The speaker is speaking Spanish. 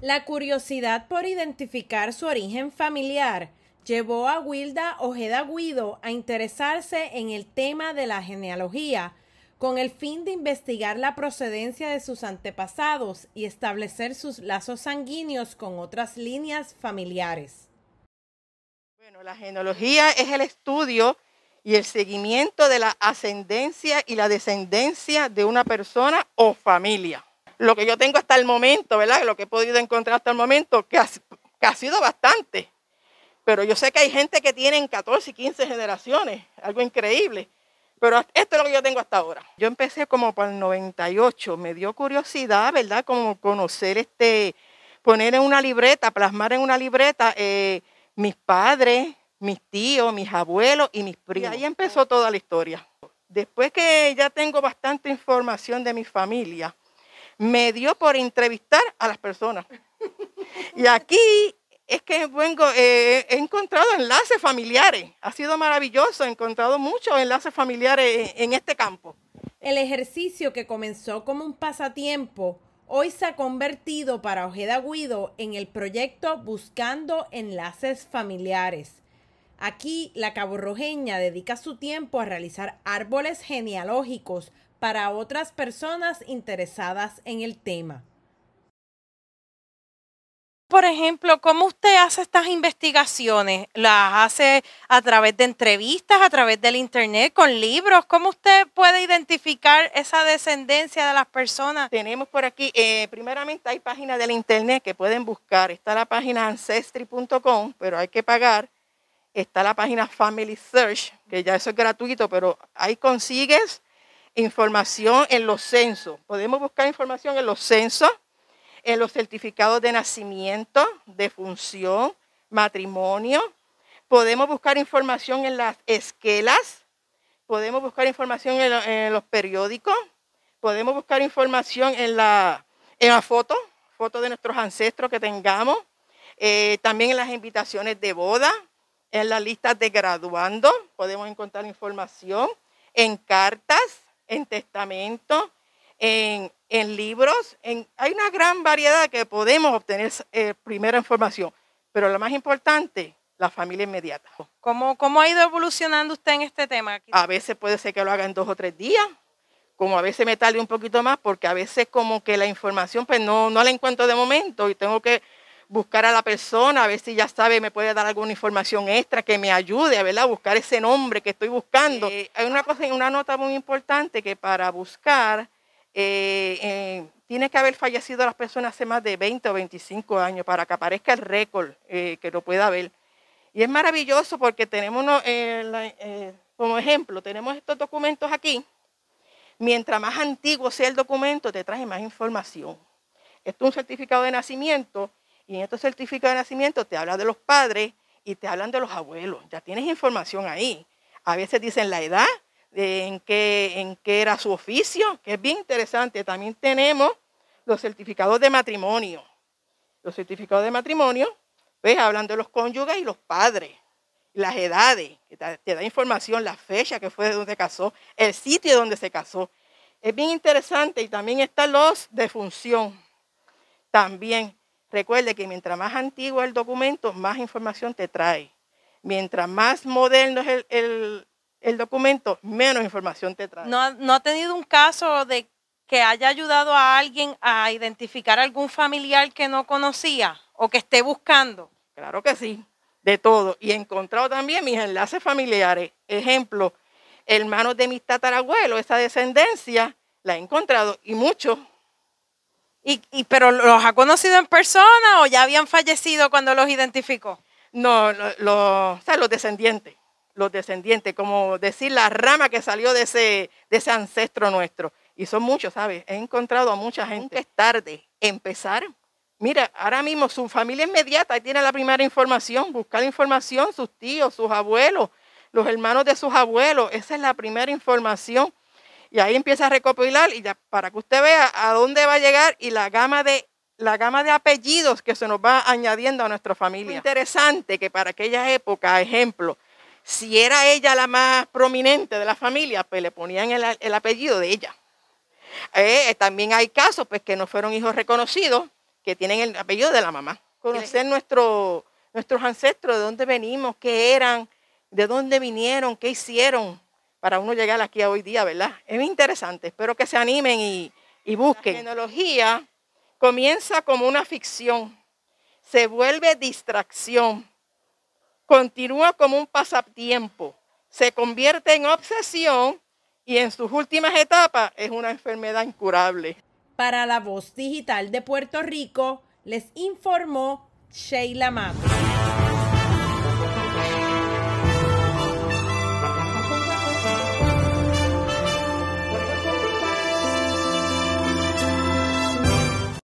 La curiosidad por identificar su origen familiar llevó a Wilda Ojeda Guido a interesarse en el tema de la genealogía, con el fin de investigar la procedencia de sus antepasados y establecer sus lazos sanguíneos con otras líneas familiares. Bueno, la genealogía es el estudio y el seguimiento de la ascendencia y la descendencia de una persona o familia lo que yo tengo hasta el momento, ¿verdad? Lo que he podido encontrar hasta el momento, que ha, sido bastante. Pero yo sé que hay gente que tiene 14 y 15 generaciones, algo increíble. Pero esto es lo que yo tengo hasta ahora. Yo empecé como para el 98, me dio curiosidad, ¿verdad? Como conocer este, poner en una libreta, plasmar en una libreta eh, mis padres, mis tíos, mis abuelos y mis primos. Y ahí empezó toda la historia. Después que ya tengo bastante información de mi familia, me dio por entrevistar a las personas. Y aquí es que eh, he encontrado enlaces familiares. Ha sido maravilloso, he encontrado muchos enlaces familiares en, este campo. El ejercicio que comenzó como un pasatiempo hoy se ha convertido para Ojeda Guido en el proyecto Buscando Enlaces Familiares. Aquí la caborrojeña dedica su tiempo a realizar árboles genealógicos para otras personas interesadas en el tema. Por ejemplo, ¿cómo usted hace estas investigaciones? ¿Las hace a través de entrevistas, a través del Internet, con libros? ¿Cómo usted puede identificar esa descendencia de las personas? Tenemos por aquí, eh, primeramente hay páginas del Internet que pueden buscar. Está la página ancestry.com, pero hay que pagar. Está la página Family Search, que ya eso es gratuito, pero ahí consigues información en los censos. Podemos buscar información en los censos, en los certificados de nacimiento, de función, matrimonio. Podemos buscar información en las esquelas. Podemos buscar información en, los periódicos. Podemos buscar información en la, en la foto, foto de nuestros ancestros que tengamos. Eh, también en las invitaciones de boda, en las listas de graduando, podemos encontrar información, en cartas, en testamento, en, libros. En, hay una gran variedad que podemos obtener eh, primera información, pero lo más importante, la familia inmediata. ¿Cómo, ¿Cómo ha ido evolucionando usted en este tema? A veces puede ser que lo haga en dos o tres días, como a veces me tarde un poquito más, porque a veces como que la información pues no, no la encuentro de momento y tengo que buscar a la persona, a ver si ya sabe, me puede dar alguna información extra que me ayude, a Buscar ese nombre que estoy buscando. Eh, hay una cosa, una nota muy importante que para buscar eh, eh, tiene que haber fallecido las personas hace más de 20 o 25 años para que aparezca el récord, que lo pueda ver. Y es maravilloso porque tenemos, como ejemplo, tenemos estos documentos aquí. Mientras más antiguo sea el documento, te trae más información. Esto es un certificado de nacimiento y en estos certificados de nacimiento te hablan de los padres y te hablan de los abuelos. Ya tienes información ahí. A veces dicen la edad, en qué, en qué era su oficio, que es bien interesante. También tenemos los certificados de matrimonio. Los certificados de matrimonio, pues hablan de los cónyuges y los padres, las edades, te da información, la fecha que fue de donde casó, el sitio donde se casó. Es bien interesante y también están los de función. También Recuerde que mientras más antiguo el documento, más información te trae. Mientras más moderno es el, documento, menos información te trae. ¿No, ha tenido un caso de que haya ayudado a alguien a identificar algún familiar que no conocía o que esté buscando? Claro que sí, de todo. Y he encontrado también mis enlaces familiares. Ejemplo, hermanos de mis tatarabuelos, esa descendencia, la he encontrado y muchos y, ¿Pero los ha conocido en persona o ya habían fallecido cuando los identificó? No, lo, los descendientes, los descendientes, como decir la rama que salió de ese, de ese ancestro nuestro. Y son muchos, ¿sabes? He encontrado a mucha gente. Es tarde empezar. Mira, ahora mismo su familia inmediata tiene la primera información, buscar información, sus tíos, sus abuelos, los hermanos de sus abuelos. Esa es la primera información y ahí empieza a recopilar y ya, para que usted vea a dónde va a llegar y la gama de la gama de apellidos que se nos va añadiendo a nuestra familia. interesante que para aquella época, ejemplo, si era ella la más prominente de la familia, pues le ponían el, apellido de ella. Eh, eh, también hay casos pues, que no fueron hijos reconocidos, que tienen el apellido de la mamá. Conocer nuestro, nuestros ancestros, de dónde venimos, qué eran, de dónde vinieron, qué hicieron para uno llegar aquí a hoy día, ¿verdad? Es interesante, espero que se animen y, busquen. La tecnología comienza como una ficción, se vuelve distracción, continúa como un pasatiempo, se convierte en obsesión y en sus últimas etapas es una enfermedad incurable. Para la voz digital de Puerto Rico, les informó Sheila Matos.